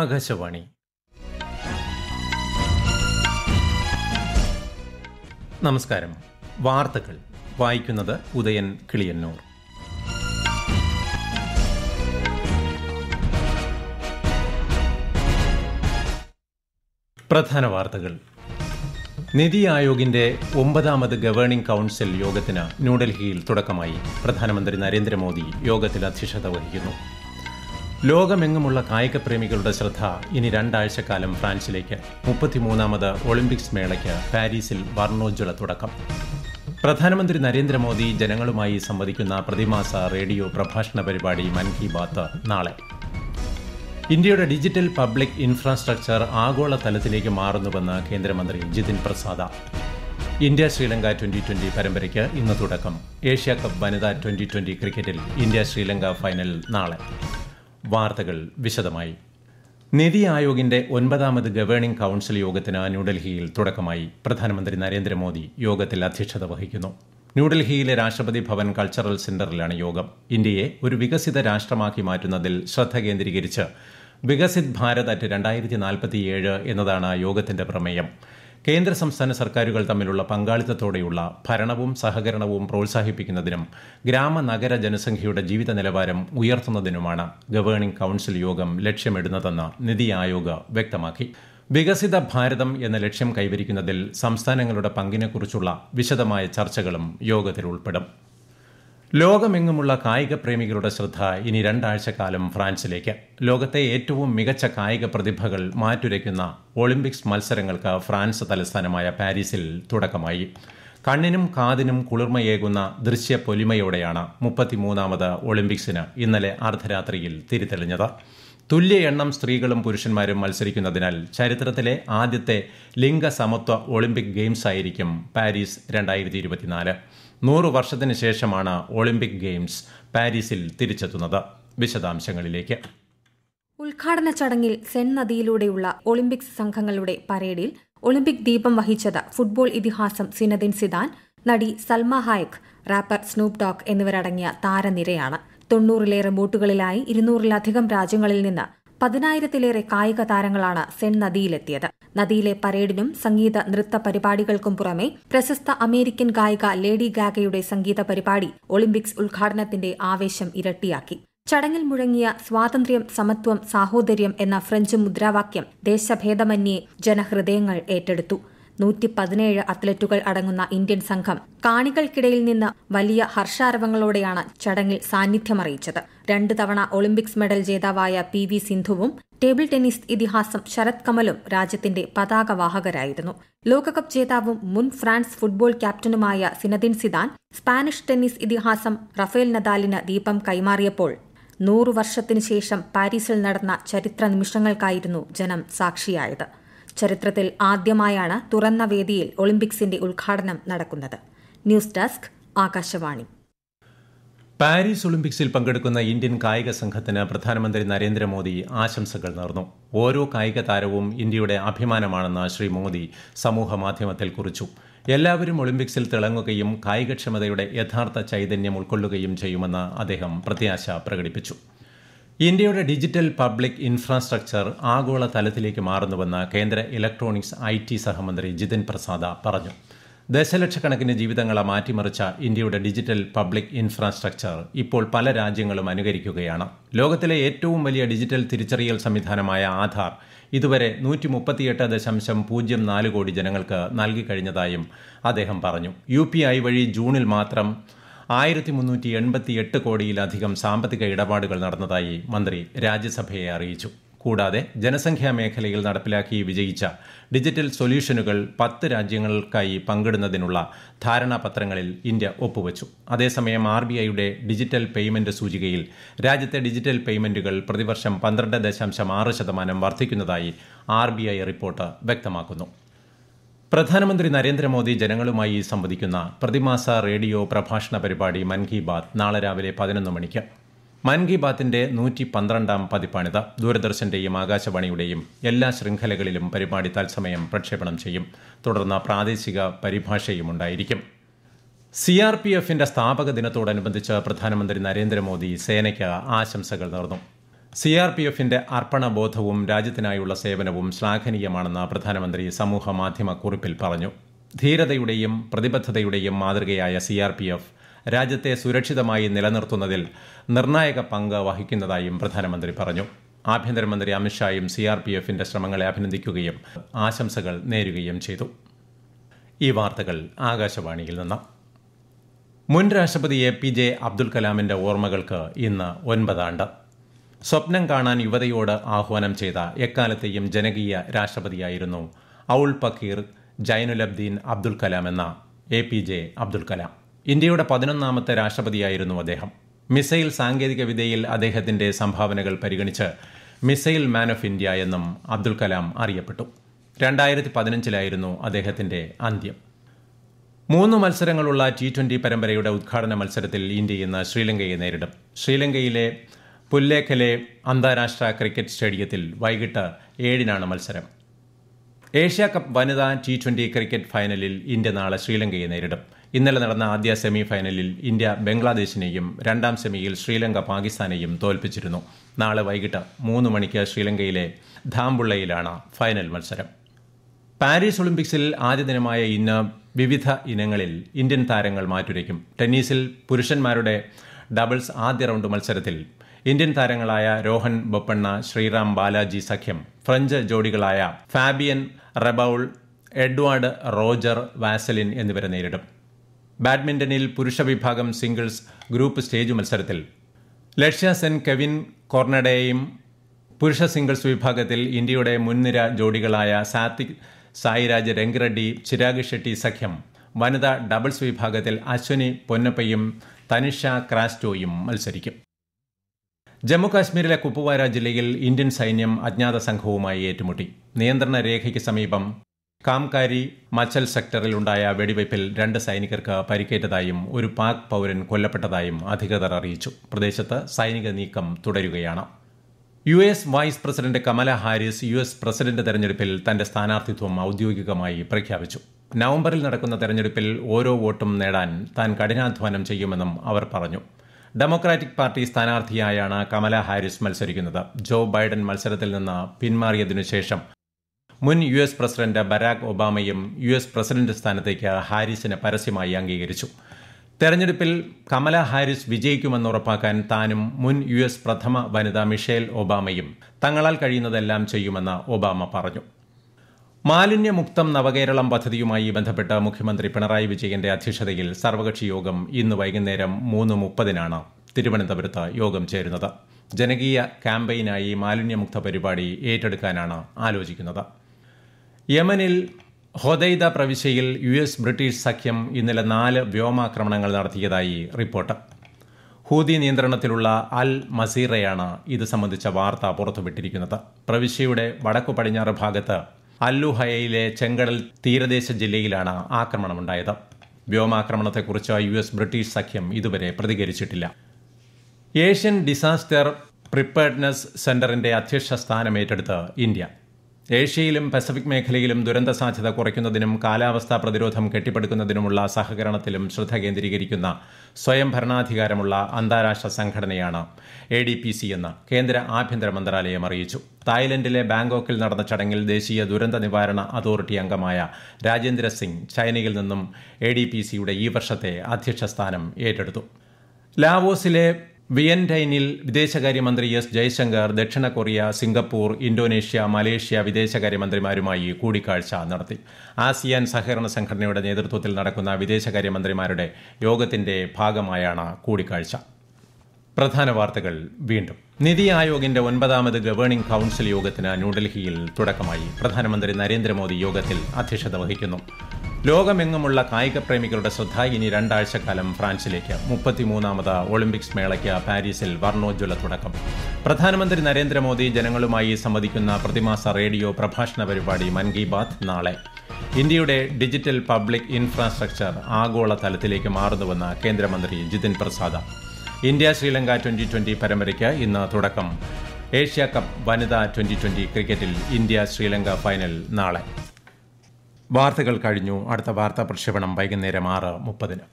ആകാശവാണി നമസ്കാരം വാർത്തകൾ വായിക്കുന്നത് ഉദയൻ കിളിയന്നൂർ പ്രധാന വാർത്തകൾ നിതി ആയോഗിന്റെ ഒമ്പതാമത് ഗവേണിംഗ് കൌൺസിൽ യോഗത്തിന് ന്യൂഡൽഹിയിൽ തുടക്കമായി പ്രധാനമന്ത്രി നരേന്ദ്രമോദി യോഗത്തിൽ അധ്യക്ഷത വഹിക്കുന്നു ലോകമെങ്ങുമുള്ള കായിക പ്രേമികളുടെ ശ്രദ്ധ ഇനി രണ്ടാഴ്ചക്കാലം ഫ്രാൻസിലേക്ക് മുപ്പത്തിമൂന്നാമത് ഒളിമ്പിക്സ് മേളയ്ക്ക് പാരീസിൽ വർണ്ണോജ്വല തുടക്കം പ്രധാനമന്ത്രി നരേന്ദ്രമോദി ജനങ്ങളുമായി സംവദിക്കുന്ന പ്രതിമാസ റേഡിയോ പ്രഭാഷണ പരിപാടി മൻ കി ബാത്ത് നാളെ ഇന്ത്യയുടെ ഡിജിറ്റൽ പബ്ലിക് ഇൻഫ്രാസ്ട്രക്ചർ ആഗോള തലത്തിലേക്ക് മാറുന്നുവെന്ന് കേന്ദ്രമന്ത്രി ജിതിൻ പ്രസാദ ഇന്ത്യ ശ്രീലങ്ക ട്വന്റി ട്വന്റി പരമ്പരയ്ക്ക് ഇന്ന് തുടക്കം ഏഷ്യാ കപ്പ് വനിതാ ട്വന്റി ട്വന്റി ക്രിക്കറ്റിൽ ഇന്ത്യ ശ്രീലങ്ക ഫൈനൽ നാളെ വാർത്തകൾ വിശദമായി നിതി ആയോഗിന്റെ ഒൻപതാമത് ഗവേണിംഗ് കൌൺസിൽ യോഗത്തിന് ന്യൂഡൽഹിയിൽ തുടക്കമായി പ്രധാനമന്ത്രി നരേന്ദ്രമോദി യോഗത്തിൽ അധ്യക്ഷത വഹിക്കുന്നു ന്യൂഡൽഹിയിലെ രാഷ്ട്രപതി ഭവൻ കൾച്ചറൽ സെന്ററിലാണ് യോഗം ഇന്ത്യയെ ഒരു വികസിത രാഷ്ട്രമാക്കി മാറ്റുന്നതിൽ ശ്രദ്ധ കേന്ദ്രീകരിച്ച് വികസിത് ഭാരത് അറ്റ് രണ്ടായിരത്തി നാൽപ്പത്തിയേഴ് എന്നതാണ് യോഗത്തിന്റെ പ്രമേയം കേന്ദ്ര സംസ്ഥാന സർക്കാരുകൾ തമ്മിലുള്ള പങ്കാളിത്തത്തോടെയുള്ള ഭരണവും സഹകരണവും പ്രോത്സാഹിപ്പിക്കുന്നതിനും ഗ്രാമ നഗര ജനസംഖ്യയുടെ ജീവിത നിലവാരം ഉയർത്തുന്നതിനുമാണ് ഗവേണിംഗ് കൌൺസിൽ യോഗം ലക്ഷ്യമിടുന്നതെന്ന് നിതി ആയോഗ് വ്യക്തമാക്കി വികസിത ഭാരതം എന്ന ലക്ഷ്യം കൈവരിക്കുന്നതിൽ സംസ്ഥാനങ്ങളുടെ പങ്കിനെക്കുറിച്ചുള്ള വിശദമായ ചർച്ചകളും യോഗത്തിൽ ഉൾപ്പെടും ലോകമെങ്ങുമുള്ള കായിക പ്രേമികളുടെ ശ്രദ്ധ ഇനി രണ്ടാഴ്ചക്കാലം ഫ്രാൻസിലേക്ക് ലോകത്തെ ഏറ്റവും മികച്ച കായിക പ്രതിഭകൾ മാറ്റുരയ്ക്കുന്ന ഒളിമ്പിക്സ് മത്സരങ്ങൾക്ക് ഫ്രാൻസ് തലസ്ഥാനമായ പാരീസിൽ തുടക്കമായി കണ്ണിനും കാതിനും കുളിർമയേകുന്ന ദൃശ്യ പൊലിമയോടെയാണ് മുപ്പത്തിമൂന്നാമത് ഒളിമ്പിക്സിന് ഇന്നലെ അർദ്ധരാത്രിയിൽ തിരിതെളിഞ്ഞത് തുല്യ എണ്ണം സ്ത്രീകളും പുരുഷന്മാരും മത്സരിക്കുന്നതിനാൽ ചരിത്രത്തിലെ ആദ്യത്തെ ലിംഗസമത്വ ഒളിമ്പിക് ഗെയിംസ് ആയിരിക്കും പാരീസ് രണ്ടായിരത്തി നൂറു വർഷത്തിന് ശേഷമാണ് ഒളിമ്പിക് ഗെയിംസ് പാരീസിൽ തിരിച്ചെത്തുന്നത് വിശദാംശങ്ങളിലേക്ക് ഉദ്ഘാടന ചടങ്ങിൽ സെൻ നദിയിലൂടെയുള്ള ഒളിമ്പിക്സ് സംഘങ്ങളുടെ പരേഡിൽ ഒളിമ്പിക് ദീപം വഹിച്ചത് ഫുട്ബോൾ ഇതിഹാസം സിനദിൻ സിദാൻ നടി Salma Hayek rapper Snoop Dogg എന്നിവരടങ്ങിയ താരനിരയാണ് തൊണ്ണൂറിലേറെ ബോട്ടുകളിലായി ഇരുന്നൂറിലധികം രാജ്യങ്ങളിൽ നിന്ന് പതിനായിരത്തിലേറെ കായിക താരങ്ങളാണ് സെൻ നദിയിലെത്തിയത് നദിയിലെ പരേഡിനും സംഗീത നൃത്ത പരിപാടികൾക്കും പുറമെ പ്രശസ്ത അമേരിക്കൻ ഗായിക ലേഡി ഗാഗയുടെ സംഗീത പരിപാടി ഒളിമ്പിക്സ് ഉദ്ഘാടനത്തിന്റെ ആവേശം ഇരട്ടിയാക്കി ചടങ്ങിൽ മുഴങ്ങിയ സ്വാതന്ത്ര്യം സമത്വം സാഹോദര്യം എന്ന ഫ്രഞ്ച് മുദ്രാവാക്യം ദേശഭേദമന്യേ ജനഹൃദയങ്ങൾ ഏറ്റെടുത്തു നൂറ്റി പതിനേഴ് അത്ലറ്റുകൾ അടങ്ങുന്ന ഇന്ത്യൻ സംഘം കാണികൾക്കിടയിൽ നിന്ന് വലിയ ഹർഷാരവങ്ങളോടെയാണ് ചടങ്ങിൽ സാന്നിധ്യമറിയിച്ചത് രണ്ട് തവണ ഒളിമ്പിക്സ് മെഡൽ ജേതാവായ പി വി സിന്ധുവും ടേബിൾ ടെന്നീസ് ഇതിഹാസം ശരത് കമലും രാജ്യത്തിന്റെ പതാകവാഹകരായിരുന്നു ലോകകപ്പ് ജേതാവും മുൻ ഫ്രാൻസ് ഫുട്ബോൾ ക്യാപ്റ്റനുമായ സിനദിൻ സിദാൻ സ്പാനിഷ് ടെന്നീസ് ഇതിഹാസം റഫേൽ നദാലിന് ദീപം കൈമാറിയപ്പോൾ നൂറു വർഷത്തിനു ശേഷം പാരീസിൽ നടന്ന ചരിത്ര നിമിഷങ്ങൾക്കായിരുന്നു ജനം സാക്ഷിയായത് ചരിത്രത്തിൽ ആദ്യമായാണ് തുറന്ന വേദിയിൽ ഒളിമ്പിക്സിന്റെ ഉദ്ഘാടനം നടക്കുന്നത് ന്യൂസ് ഡെസ്ക് ആകാശവാണി പാരീസ് ഒളിമ്പിക്സിൽ പങ്കെടുക്കുന്ന ഇന്ത്യൻ കായിക സംഘത്തിന് പ്രധാനമന്ത്രി നരേന്ദ്രമോദി ആശംസകൾ നേർന്നു ഓരോ കായിക താരവും ഇന്ത്യയുടെ അഭിമാനമാണെന്ന് ശ്രീ മോദി സമൂഹമാധ്യമത്തിൽ കുറിച്ചു എല്ലാവരും ഒളിമ്പിക്സിൽ തിളങ്ങുകയും കായികക്ഷമതയുടെ യഥാർത്ഥ ചൈതന്യം ഉൾക്കൊള്ളുകയും ചെയ്യുമെന്ന് അദ്ദേഹം പ്രത്യാശ പ്രകടിപ്പിച്ചു ഇന്ത്യയുടെ ഡിജിറ്റൽ പബ്ലിക് ഇൻഫ്രാസ്ട്രക്ചർ ആഗോള തലത്തിലേക്ക് മാറുന്നുവെന്ന് കേന്ദ്ര ഇലക്ട്രോണിക്സ് ഐ ടി സഹമന്ത്രി ജിതിൻ പ്രസാദ പറഞ്ഞു ദശലക്ഷക്കണക്കിന് ജീവിതങ്ങളെ മാറ്റിമറിച്ച ഇന്ത്യയുടെ ഡിജിറ്റൽ പബ്ലിക് ഇൻഫ്രാസ്ട്രക്ചർ ഇപ്പോൾ പല രാജ്യങ്ങളും അനുകരിക്കുകയാണ് ലോകത്തിലെ ഏറ്റവും വലിയ ഡിജിറ്റൽ തിരിച്ചറിയൽ സംവിധാനമായ ആധാർ ഇതുവരെ നൂറ്റി മുപ്പത്തിയെട്ട് ദശാംശം പൂജ്യം നാല് കോടി ജനങ്ങൾക്ക് നൽകിക്കഴിഞ്ഞതായും അദ്ദേഹം പറഞ്ഞു യു പി ഐ വഴി ജൂണിൽ മാത്രം ആയിരത്തി മുന്നൂറ്റി എൺപത്തി എട്ട് കോടിയിലധികം സാമ്പത്തിക ഇടപാടുകൾ നടന്നതായി മന്ത്രി രാജ്യസഭയെ അറിയിച്ചു കൂടാതെ ജനസംഖ്യാ മേഖലയിൽ നടപ്പിലാക്കി വിജയിച്ച ഡിജിറ്റൽ സൊല്യൂഷനുകൾ പത്ത് രാജ്യങ്ങൾക്കായി പങ്കിടുന്നതിനുള്ള ധാരണാപത്രങ്ങളിൽ ഇന്ത്യ ഒപ്പുവച്ചു അതേസമയം ആർ ബി ഐയുടെ ഡിജിറ്റൽ പേയ്മെന്റ് സൂചികയിൽ രാജ്യത്തെ ഡിജിറ്റൽ പേയ്മെന്റുകൾ പ്രതിവർഷം പന്ത്രണ്ട് ദശാംശം ആറ് ശതമാനം വർദ്ധിക്കുന്നതായി ആർ ബി ഐ റിപ്പോർട്ട് വ്യക്തമാക്കുന്നു പ്രധാനമന്ത്രി നരേന്ദ്രമോദി ജനങ്ങളുമായി സംവദിക്കുന്ന പ്രതിമാസ റേഡിയോ പ്രഭാഷണ പരിപാടി മൻ കി ബാത് നാളെ രാവിലെ പതിനൊന്ന് മണിക്ക് മൻ കി ബാത്തിന്റെ നൂറ്റി പന്ത്രണ്ടാം പതിപ്പാണിത് ദൂരദർശന്റെയും ആകാശവാണിയുടെയും എല്ലാ ശൃംഖലകളിലും പരിപാടി തത്സമയം പ്രക്ഷേപണം ചെയ്യും തുടർന്ന് പ്രാദേശിക പരിഭാഷയും ഉണ്ടായിരിക്കും സി ആർ പി എഫിന്റെ സ്ഥാപക ദിനത്തോടനുബന്ധിച്ച് പ്രധാനമന്ത്രി നരേന്ദ്രമോദി സേനയ്ക്ക് ആശംസകൾ നേർന്നു സി ആർ പി എഫിന്റെ അർപ്പണബോധവും രാജ്യത്തിനായുള്ള സേവനവും ശ്ലാഘനീയമാണെന്ന് പ്രധാനമന്ത്രി സമൂഹ മാധ്യമ കുറിപ്പിൽ പറഞ്ഞു ധീരതയുടെയും പ്രതിബദ്ധതയുടെയും മാതൃകയായ സി ആർ പി എഫ് രാജ്യത്തെ സുരക്ഷിതമായി നിലനിർത്തുന്നതിൽ നിർണായക പങ്ക് വഹിക്കുന്നതായും പ്രധാനമന്ത്രി പറഞ്ഞു ആഭ്യന്തരമന്ത്രി അമിത്ഷായും സി ആർ പി എഫിന്റെ ശ്രമങ്ങളെ അഭിനന്ദിക്കുകയും ആശംസകൾ നേരുകയും ചെയ്തു ഈ വാർത്തകൾ ആകാശവാണിയിൽ നിന്ന് മുൻ രാഷ്ട്രപതി എ പി ജെ അബ്ദുൽ കലാമിന്റെ ഓർമ്മകൾക്ക് ഇന്ന് ഒൻപതാണ്ട് സ്വപ്നം കാണാൻ യുവതയോട് ആഹ്വാനം ചെയ്ത എക്കാലത്തെയും ജനകീയ രാഷ്ട്രപതിയായിരുന്നു ഔൾ പക്കീർ ജൈനുലബ്ദീൻ അബ്ദുൽ കലാം എന്ന A P J Abdul Kalam ഇന്ത്യയുടെ പതിനൊന്നാമത്തെ രാഷ്ട്രപതിയായിരുന്നു അദ്ദേഹം മിസൈൽ സാങ്കേതികവിദ്യയിൽ അദ്ദേഹത്തിന്റെ സംഭാവനകൾ പരിഗണിച്ച് മിസൈൽ മാൻ ഓഫ് ഇന്ത്യ എന്നും അബ്ദുൽ കലാം അറിയപ്പെട്ടു രണ്ടായിരത്തി പതിനഞ്ചിലായിരുന്നു അദ്ദേഹത്തിന്റെ അന്ത്യം മൂന്ന് മത്സരങ്ങളുള്ള ടി ട്വന്റി പരമ്പരയുടെ ഉദ്ഘാടന മത്സരത്തിൽ ഇന്ത്യ ഇന്ന് ശ്രീലങ്കയെ നേരിടും ശ്രീലങ്കയിലെ പുല്ലേഖലെ അന്താരാഷ്ട്ര ക്രിക്കറ്റ് സ്റ്റേഡിയത്തിൽ വൈകിട്ട് ഏഴിനാണ് മത്സരം ഏഷ്യ കപ്പ് വനിതാ ടി ട്വന്റി ക്രിക്കറ്റ് ഫൈനലിൽ ഇന്ത്യ നാളെ ശ്രീലങ്കയെ നേരിടും ഇന്നലെ നടന്ന ആദ്യ സെമി ഫൈനലിൽ ഇന്ത്യ ബംഗ്ലാദേശിനെയും രണ്ടാം സെമിയിൽ ശ്രീലങ്ക പാകിസ്ഥാനെയും തോൽപ്പിച്ചിരുന്നു നാളെ വൈകിട്ട് മൂന്ന് മണിക്ക് ശ്രീലങ്കയിലെ ധാംബുള്ളയിലാണ് ഫൈനൽ മത്സരം പാരീസ് ഒളിമ്പിക്സിൽ ആദ്യ ദിനമായ ഇന്ന് വിവിധ ഇനങ്ങളിൽ ഇന്ത്യൻ താരങ്ങൾ മാറ്റുരയ്ക്കും ടെന്നീസിൽ പുരുഷന്മാരുടെ ഡബിൾസ് ആദ്യ റൗണ്ട് മത്സരത്തിൽ ഇന്ത്യൻ താരങ്ങളായ രോഹൻ ബൊപ്പണ്ണ ശ്രീറാം ബാലാജി സഖ്യം ഫ്രഞ്ച് ജോഡികളായ Fabien Reboul Edouard Roger Vasselin എന്നിവരെ നേരിടും ബാഡ്മിന്റണിൽ പുരുഷ വിഭാഗം സിംഗിൾസ് ഗ്രൂപ്പ് സ്റ്റേജ് മത്സരത്തിൽ ലക്ഷ്യ സെൻ കെവിൻ കോർണഡേയും പുരുഷ സിംഗിൾസ് വിഭാഗത്തിൽ ഇന്ത്യയുടെ മുൻനിര ജോഡികളായ സാത്വിക് സായിരാജ് രംഗറെഡ്ഡി ചിരാഗ് ഷെട്ടി സഖ്യം വനിതാ ഡബിൾസ് വിഭാഗത്തിൽ അശ്വിനി പൊന്നപ്പയും തനിഷ ക്രാസ്റ്റോയും മത്സരിക്കും ജമ്മു കാശ്മീരിലെ കുപ്വാര ജില്ലയിൽ ഇന്ത്യൻ സൈന്യം അജ്ഞാത സംഘവുമായി ഏറ്റുമുട്ടി നിയന്ത്രണ രേഖയ്ക്ക് സമീപം കാംകാരി മച്ചൽ സെക്ടറിൽ ഉണ്ടായ വെടിവയ്പിൽ രണ്ട് സൈനികർക്ക് പരിക്കേറ്റതായും ഒരു പാക് പൗരൻ കൊല്ലപ്പെട്ടതായും അധികൃതർ അറിയിച്ചു പ്രദേശത്ത് സൈനിക നീക്കം തുടരുകയാണ് U S vice president Kamala Harris U S president തെരഞ്ഞെടുപ്പിൽ തന്റെ സ്ഥാനാർത്ഥിത്വം ഔദ്യോഗികമായി പ്രഖ്യാപിച്ചു നവംബറിൽ നടക്കുന്ന തെരഞ്ഞെടുപ്പിൽ ഓരോ വോട്ടും നേടാൻ താൻ കഠിനാധ്വാനം ചെയ്യുമെന്നും അവർ പറഞ്ഞു ഡെമോക്രാറ്റിക് പാർട്ടി സ്ഥാനാർത്ഥിയായാണ് കമല ഹാരിസ് മത്സരിക്കുന്നത് ജോ ബൈഡൻ മത്സരത്തിൽ നിന്ന് പിന്മാറിയതിനുശേഷം മുൻ യു എസ് പ്രസിഡന്റ് ബരാക് ഒബാമയും യു എസ് പ്രസിഡന്റ് സ്ഥാനത്തേക്ക് ഹാരിസിനെ പരസ്യമായി അംഗീകരിച്ചു തെരഞ്ഞെടുപ്പിൽ കമല ഹാരിസ് വിജയിക്കുമെന്ന് ഉറപ്പാക്കാൻ താനും മുൻ യു എസ് പ്രഥമ വനിത മിഷേൽ ഒബാമയും തങ്ങളാൽ കഴിയുന്നതെല്ലാം ചെയ്യുമെന്ന് ഒബാമ പറഞ്ഞു മാലിന്യമുക്തം നവകേരളം പദ്ധതിയുമായി ബന്ധപ്പെട്ട് മുഖ്യമന്ത്രി പിണറായി വിജയന്റെ അധ്യക്ഷതയിൽ സർവകക്ഷി യോഗം ഇന്ന് വൈകുന്നേരം മൂന്ന് മുപ്പതിനാണ് തിരുവനന്തപുരത്ത് യോഗം ചേരുന്നത് ജനകീയ ക്യാമ്പയിനായി മാലിന്യമുക്ത പരിപാടി ഏറ്റെടുക്കാനാണ് ആലോചിക്കുന്നത് യമനിൽ ഹൊദൈദ പ്രവിശ്യയിൽ യു എസ് ബ്രിട്ടീഷ് സഖ്യം ഇന്നലെ നാല് വ്യോമാക്രമണങ്ങൾ നടത്തിയതായി റിപ്പോർട്ട് ഹൂതി നിയന്ത്രണത്തിലുള്ള അൽ മസീറയാണ് ഇത് സംബന്ധിച്ച വാർത്ത പുറത്തുവിട്ടിരിക്കുന്നത് പ്രവിശ്യയുടെ വടക്കു പടിഞ്ഞാറ് ഭാഗത്ത് അല്ലുഹയയിലെ ചെങ്കടൽ തീരദേശ ജില്ലയിലാണ് ആക്രമണമുണ്ടായത് വ്യോമാക്രമണത്തെക്കുറിച്ച് യു എസ് ബ്രിട്ടീഷ് സഖ്യം ഇതുവരെ പ്രതികരിച്ചിട്ടില്ല ഏഷ്യൻ ഡിസാസ്റ്റർ പ്രിപ്പയർഡ്നസ് സെന്ററിന്റെ അധ്യക്ഷ സ്ഥാനം ഏറ്റെടുത്ത് ഇന്ത്യ ഏഷ്യയിലും പസഫിക് മേഖലയിലും ദുരന്ത സാധ്യത കുറയ്ക്കുന്നതിനും കാലാവസ്ഥാ പ്രതിരോധം കെട്ടിപ്പടുക്കുന്നതിനുമുള്ള സഹകരണത്തിലും ശ്രദ്ധ കേന്ദ്രീകരിക്കുന്ന സ്വയം ഭരണാധികാരമുള്ള അന്താരാഷ്ട്ര സംഘടനയാണ് എ ഡി പി സി എന്ന് കേന്ദ്ര ആഭ്യന്തര മന്ത്രാലയം അറിയിച്ചു തായ്ലൻഡിലെ ബാങ്കോക്കിൽ നടന്ന ചടങ്ങിൽ ദേശീയ ദുരന്ത നിവാരണ അതോറിറ്റി അംഗമായ രാജേന്ദ്ര സിംഗ് ചൈനയിൽ നിന്നും എ ഡി പി സിയുടെ ഈ വർഷത്തെ അധ്യക്ഷ സ്ഥാനം ഏറ്റെടുത്തു ലാവോസിലെ വിയൻഡൈനിൽ വിദേശകാര്യമന്ത്രി എസ് ജയശങ്കർ ദക്ഷിണ കൊറിയ സിംഗപ്പൂർ ഇന്തോനേഷ്യ മലേഷ്യ വിദേശകാര്യമന്ത്രിമാരുമായി കൂടിക്കാഴ്ച നടത്തി ആസിയാൻ സഹകരണ സംഘടനയുടെ നേതൃത്വത്തിൽ നടക്കുന്ന വിദേശകാര്യമന്ത്രിമാരുടെ യോഗത്തിന്റെ ഭാഗമായാണ് കൂടിക്കാഴ്ച പ്രധാന വാർത്തകൾ വീണ്ടും നിതി ആയോഗിന്റെ ഒൻപതാമത് ഗവേണിംഗ് കൌൺസിൽ യോഗത്തിന് ന്യൂഡൽഹിയിൽ തുടക്കമായി പ്രധാനമന്ത്രി നരേന്ദ്രമോദി യോഗത്തിൽ അധ്യക്ഷത വഹിക്കുന്നു ലോകമെങ്ങുമുള്ള കായിക പ്രേമികളുടെ ശ്രദ്ധ ഇനി രണ്ടാഴ്ചക്കാലം ഫ്രാൻസിലേക്ക് മുപ്പത്തിമൂന്നാമത് ഒളിമ്പിക്സ് മേളയ്ക്ക് പാരീസിൽ വർണ്ണോജ്വല തുടക്കം പ്രധാനമന്ത്രി നരേന്ദ്രമോദി ജനങ്ങളുമായി സംവദിക്കുന്ന പ്രതിമാസ റേഡിയോ പ്രഭാഷണ പരിപാടി മൻ കി ബാത്ത് നാളെ ഇന്ത്യയുടെ ഡിജിറ്റൽ പബ്ലിക് ഇൻഫ്രാസ്ട്രക്ചർ ആഗോള തലത്തിലേക്ക് മാറുന്നുവെന്ന് കേന്ദ്രമന്ത്രി Jitin Prasad India Sri Lanka twenty twenty പരമ്പരയ്ക്ക് ഇന്ന് തുടക്കം ഏഷ്യ കപ്പ് വനിതാ ട്വന്റി ട്വന്റി ക്രിക്കറ്റിൽ ഇന്ത്യ ശ്രീലങ്ക ഫൈനൽ നാളെ വാർത്തകൾ കഴിഞ്ഞു അടുത്ത വാർത്താ പ്രക്ഷേപണം വൈകുന്നേരം ആറ് മുപ്പതിന്